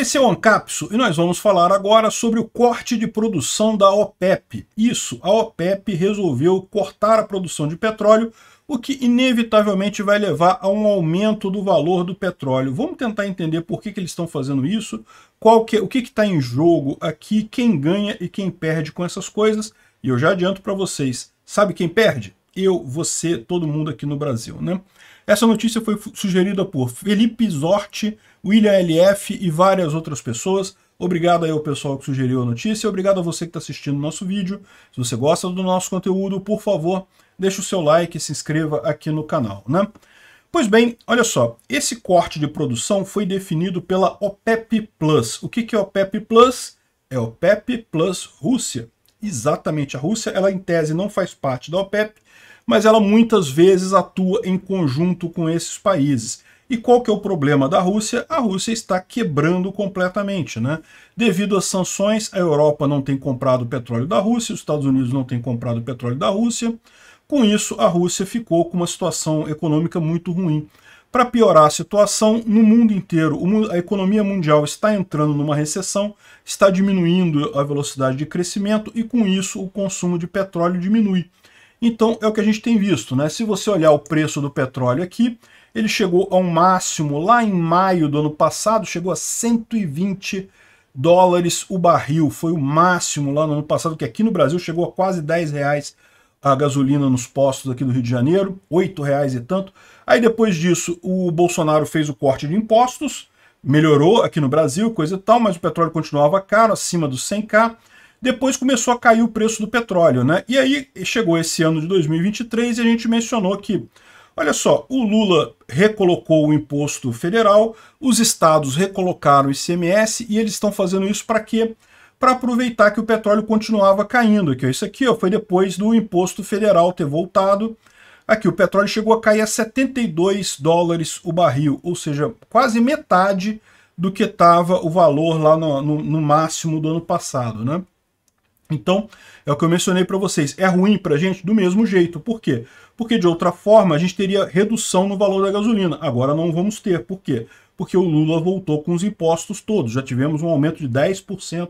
Esse é o Ancapsu e nós vamos falar agora sobre o corte de produção da OPEP. Isso, a OPEP resolveu cortar a produção de petróleo, o que inevitavelmente vai levar a um aumento do valor do petróleo. Vamos tentar entender por que, que eles estão fazendo isso, qual que, o que está em jogo aqui, quem ganha e quem perde com essas coisas. E eu já adianto para vocês, sabe quem perde? eu, você, todo mundo aqui no Brasil, né? Essa notícia foi sugerida por Felipe Zorte, William LF e várias outras pessoas. Obrigado aí ao pessoal que sugeriu a notícia, obrigado a você que está assistindo o nosso vídeo. Se você gosta do nosso conteúdo, por favor, deixe o seu like e se inscreva aqui no canal, né? Pois bem, olha só, esse corte de produção foi definido pela OPEP+. Plus. O que, que é OPEP+, Plus? É OPEP Plus Rússia exatamente a Rússia. Ela, em tese, não faz parte da OPEP, mas ela muitas vezes atua em conjunto com esses países. E qual que é o problema da Rússia? A Rússia está quebrando completamente, né? Devido às sanções, a Europa não tem comprado petróleo da Rússia, os Estados Unidos não têm comprado petróleo da Rússia. Com isso, a Rússia ficou com uma situação econômica muito ruim. Para piorar a situação, no mundo inteiro, a economia mundial está entrando numa recessão, está diminuindo a velocidade de crescimento e, com isso, o consumo de petróleo diminui. Então, é o que a gente tem visto, né? Se você olhar o preço do petróleo aqui, ele chegou a um máximo lá em maio do ano passado, chegou a 120 dólares o barril. Foi o máximo lá no ano passado, que aqui no Brasil chegou a quase 10 reais a gasolina nos postos aqui do Rio de Janeiro, 8 reais e tanto. Aí depois disso, o Bolsonaro fez o corte de impostos, melhorou aqui no Brasil, coisa e tal, mas o petróleo continuava caro, acima dos 100k. Depois começou a cair o preço do petróleo, né? E aí chegou esse ano de 2023 e a gente mencionou que, olha só, o Lula recolocou o imposto federal, os estados recolocaram o ICMS e eles estão fazendo isso para quê? Para aproveitar que o petróleo continuava caindo. que é Isso aqui ó, foi depois do imposto federal ter voltado Aqui, o petróleo chegou a cair a 72 dólares o barril, ou seja, quase metade do que estava o valor lá no, no, no, máximo do ano passado, né? Então, é o que eu mencionei para vocês, é ruim para a gente do mesmo jeito. Por quê? Porque de outra forma a gente teria redução no valor da gasolina. Agora não vamos ter. Por quê? Porque o Lula voltou com os impostos todos. Já tivemos um aumento de 10%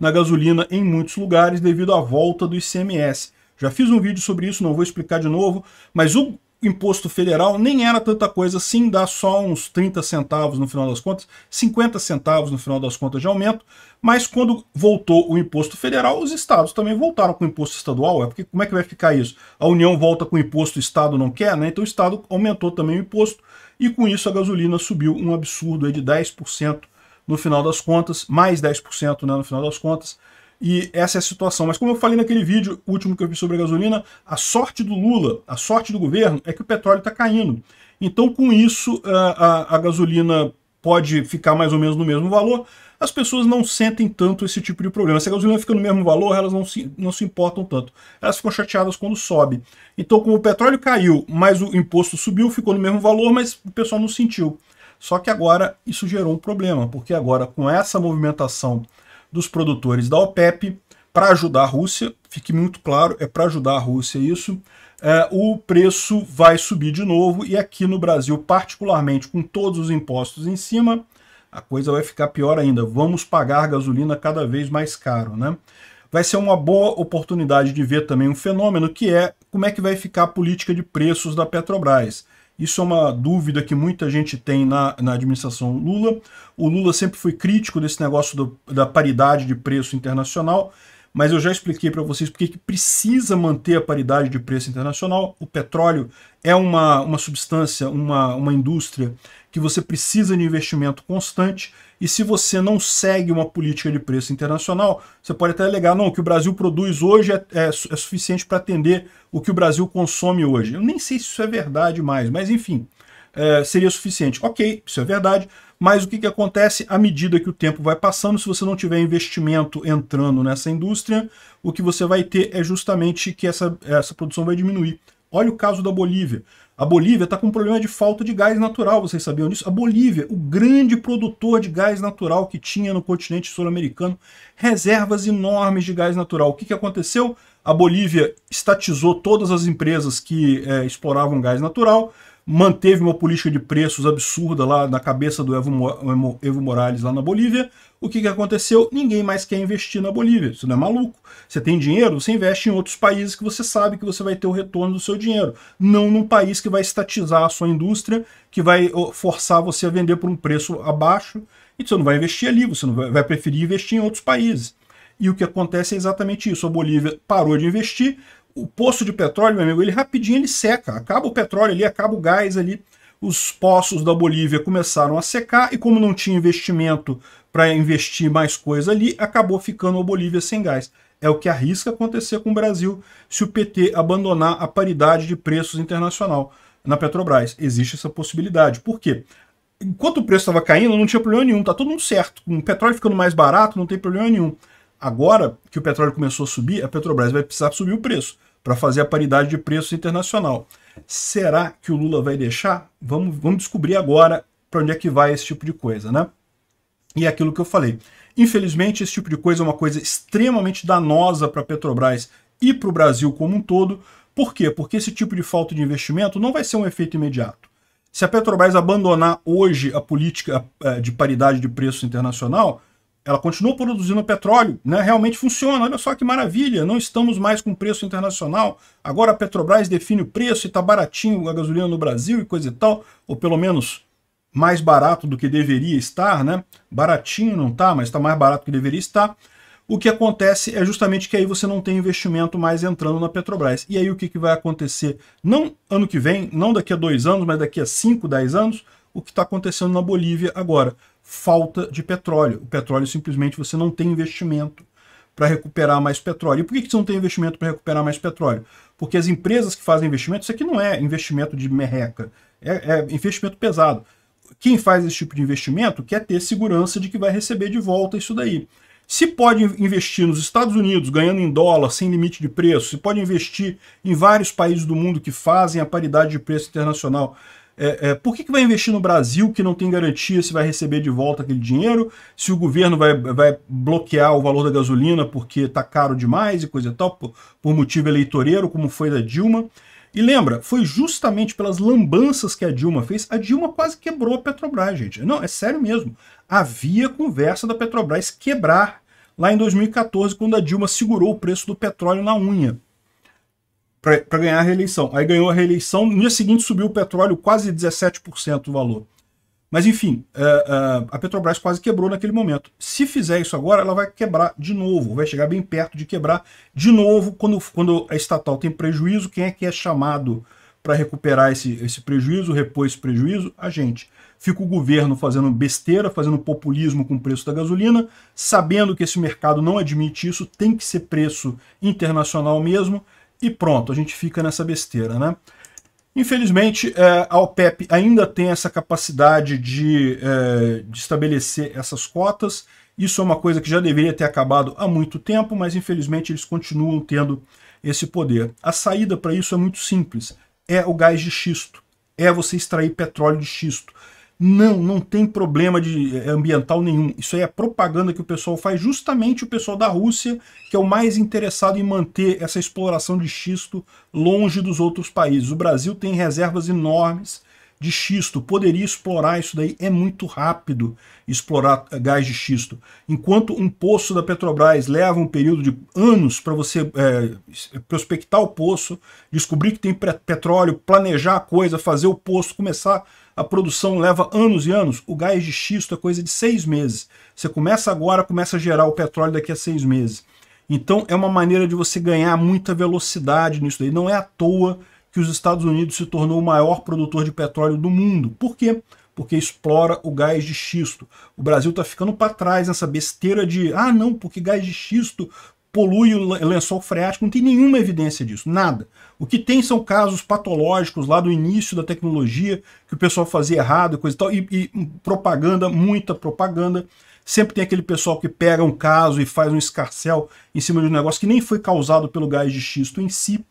na gasolina em muitos lugares devido à volta do ICMS. Já fiz um vídeo sobre isso, não vou explicar de novo, mas o imposto federal nem era tanta coisa assim, dá só uns 30 centavos no final das contas, 50 centavos no final das contas de aumento, mas quando voltou o imposto federal, os estados também voltaram com o imposto estadual, é porque como é que vai ficar isso? A União volta com o imposto, o estado não quer, né? Então o estado aumentou também o imposto e com isso a gasolina subiu um absurdo aí de 10% no final das contas, mais 10% né, no final das contas, e essa é a situação. Mas como eu falei naquele vídeo último que eu fiz sobre a gasolina, a sorte do Lula, a sorte do governo é que o petróleo está caindo. Então, com isso, a, a, a gasolina pode ficar mais ou menos no mesmo valor, as pessoas não sentem tanto esse tipo de problema. Se a gasolina fica no mesmo valor, elas não se, não se importam tanto. Elas ficam chateadas quando sobe. Então, como o petróleo caiu, mas o imposto subiu, ficou no mesmo valor, mas o pessoal não sentiu. Só que agora isso gerou um problema, porque agora com essa movimentação dos produtores da OPEP para ajudar a Rússia. Fique muito claro, é para ajudar a Rússia isso. É, o preço vai subir de novo e aqui no Brasil, particularmente com todos os impostos em cima, a coisa vai ficar pior ainda. Vamos pagar gasolina cada vez mais caro, né? Vai ser uma boa oportunidade de ver também um fenômeno que é como é que vai ficar a política de preços da Petrobras. Isso é uma dúvida que muita gente tem na, na administração Lula. O Lula sempre foi crítico desse negócio do, da paridade de preço internacional mas eu já expliquei para vocês porque que precisa manter a paridade de preço internacional. O petróleo é uma, uma substância, uma, uma indústria que você precisa de investimento constante e se você não segue uma política de preço internacional, você pode até alegar não, que o Brasil produz hoje é, é, é suficiente para atender o que o Brasil consome hoje. Eu nem sei se isso é verdade mais, mas enfim é, seria suficiente. Ok, isso é verdade, mas o que, que acontece à medida que o tempo vai passando, se você não tiver investimento entrando nessa indústria, o que você vai ter é justamente que essa, essa produção vai diminuir. Olha o caso da Bolívia. A Bolívia está com um problema de falta de gás natural, vocês sabiam disso? A Bolívia, o grande produtor de gás natural que tinha no continente sul-americano, reservas enormes de gás natural. O que, que aconteceu? A Bolívia estatizou todas as empresas que é, exploravam gás natural, manteve uma política de preços absurda lá na cabeça do Evo, Evo Morales lá na Bolívia. O que, que aconteceu? Ninguém mais quer investir na Bolívia. Você não é maluco. Você tem dinheiro, você investe em outros países que você sabe que você vai ter o retorno do seu dinheiro. Não num país que vai estatizar a sua indústria, que vai forçar você a vender por um preço abaixo. E você não vai investir ali, você não vai, vai preferir investir em outros países. E o que acontece é exatamente isso. A Bolívia parou de investir, o poço de petróleo, meu amigo, ele rapidinho ele seca. Acaba o petróleo ali, acaba o gás ali. Os poços da Bolívia começaram a secar e como não tinha investimento para investir mais coisa ali, acabou ficando a Bolívia sem gás. É o que arrisca acontecer com o Brasil se o PT abandonar a paridade de preços internacional na Petrobras. Existe essa possibilidade. Por quê? Enquanto o preço estava caindo, não tinha problema nenhum, tá todo mundo certo. Com o petróleo ficando mais barato, não tem problema nenhum agora que o petróleo começou a subir, a Petrobras vai precisar subir o preço para fazer a paridade de preço internacional. Será que o Lula vai deixar? Vamos, vamos descobrir agora para onde é que vai esse tipo de coisa, né? E é aquilo que eu falei. Infelizmente, esse tipo de coisa é uma coisa extremamente danosa para a Petrobras e para o Brasil como um todo. Por quê? Porque esse tipo de falta de investimento não vai ser um efeito imediato. Se a Petrobras abandonar hoje a política eh, de paridade de preço internacional, ela continua produzindo petróleo, né? realmente funciona. Olha só que maravilha, não estamos mais com preço internacional. Agora a Petrobras define o preço e está baratinho a gasolina no Brasil e coisa e tal, ou pelo menos mais barato do que deveria estar, né? Baratinho não tá, mas está mais barato do que deveria estar. O que acontece é justamente que aí você não tem investimento mais entrando na Petrobras. E aí o que, que vai acontecer? Não ano que vem, não daqui a dois anos, mas daqui a cinco, dez anos, o que está acontecendo na Bolívia agora falta de petróleo. O petróleo simplesmente você não tem investimento para recuperar mais petróleo. E por que, você não tem investimento para recuperar mais petróleo? Porque as empresas que fazem investimento, isso aqui não é investimento de merreca, é, é investimento pesado. Quem faz esse tipo de investimento quer ter segurança de que vai receber de volta isso daí. Se pode investir nos Estados Unidos, ganhando em dólar, sem limite de preço, se pode investir em vários países do mundo que fazem a paridade de preço internacional, é, é, por que, que vai investir no Brasil que não tem garantia se vai receber de volta aquele dinheiro, se o governo vai, vai bloquear o valor da gasolina porque está caro demais e coisa e tal, por, por motivo eleitoreiro, como foi da Dilma? E lembra, foi justamente pelas lambanças que a Dilma fez, a Dilma quase quebrou a Petrobras, gente. Não, é sério mesmo. Havia conversa da Petrobras quebrar lá em 2014, quando a Dilma segurou o preço do petróleo na unha para ganhar a reeleição. Aí ganhou a reeleição, no dia seguinte subiu o petróleo quase 17% do valor. Mas enfim, é, é, a Petrobras quase quebrou naquele momento. Se fizer isso agora, ela vai quebrar de novo, vai chegar bem perto de quebrar de novo. Quando, quando a estatal tem prejuízo, quem é que é chamado para recuperar esse, esse prejuízo, repor esse prejuízo? A gente. Fica o governo fazendo besteira, fazendo populismo com o preço da gasolina, sabendo que esse mercado não admite isso, tem que ser preço internacional mesmo e pronto, a gente fica nessa besteira, né? Infelizmente, é, a OPEP ainda tem essa capacidade de, é, de, estabelecer essas cotas. Isso é uma coisa que já deveria ter acabado há muito tempo, mas infelizmente eles continuam tendo esse poder. A saída para isso é muito simples: é o gás de xisto, é você extrair petróleo de xisto. Não, não tem problema de eh, ambiental nenhum. Isso aí é propaganda que o pessoal faz, justamente o pessoal da Rússia, que é o mais interessado em manter essa exploração de xisto longe dos outros países. O Brasil tem reservas enormes de xisto, poderia explorar isso daí, é muito rápido explorar eh, gás de xisto. Enquanto um poço da Petrobras leva um período de anos para você é, prospectar o poço, descobrir que tem petróleo, planejar a coisa, fazer o poço, começar a a produção leva anos e anos, o gás de xisto é coisa de seis meses. Você começa agora, começa a gerar o petróleo daqui a seis meses. Então é uma maneira de você ganhar muita velocidade nisso daí. Não é à toa que os Estados Unidos se tornou o maior produtor de petróleo do mundo. Por quê? Porque explora o gás de xisto. O Brasil está ficando para trás nessa besteira de ah não, porque gás de xisto polui o lençol freático, não tem nenhuma evidência disso, nada. O que tem são casos patológicos lá do início da tecnologia, que o pessoal fazia errado e coisa e tal, e, e propaganda, muita propaganda. Sempre tem aquele pessoal que pega um caso e faz um escarcel em cima de um negócio que nem foi causado pelo gás de xisto em si,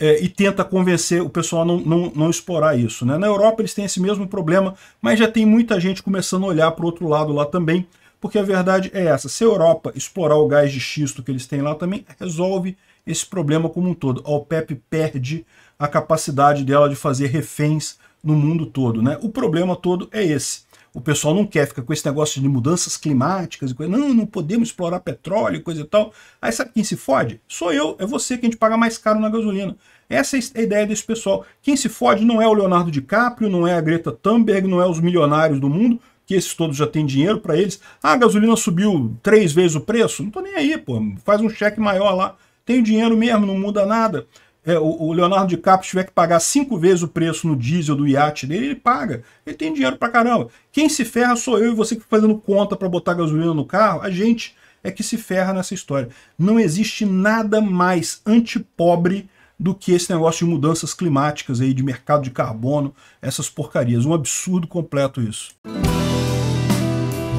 é, e tenta convencer o pessoal a não, não, não explorar isso. Né? Na Europa eles têm esse mesmo problema, mas já tem muita gente começando a olhar para o outro lado lá também, porque a verdade é essa. Se a Europa explorar o gás de xisto que eles têm lá também, resolve esse problema como um todo. A OPEP perde a capacidade dela de fazer reféns no mundo todo. Né? O problema todo é esse. O pessoal não quer ficar com esse negócio de mudanças climáticas e coisa. Não, não podemos explorar petróleo e coisa e tal. Aí sabe quem se fode? Sou eu, é você que a gente paga mais caro na gasolina. Essa é a ideia desse pessoal. Quem se fode não é o Leonardo DiCaprio, não é a Greta Thunberg, não é os milionários do mundo que esses todos já têm dinheiro para eles. Ah, a gasolina subiu três vezes o preço? Não tô nem aí, pô. Faz um cheque maior lá. Tem dinheiro mesmo, não muda nada. É, o, o Leonardo DiCaprio tiver que pagar cinco vezes o preço no diesel do iate dele, ele paga. Ele tem dinheiro pra caramba. Quem se ferra sou eu e você que fazendo conta para botar gasolina no carro. A gente é que se ferra nessa história. Não existe nada mais antipobre do que esse negócio de mudanças climáticas aí, de mercado de carbono, essas porcarias. Um absurdo completo isso.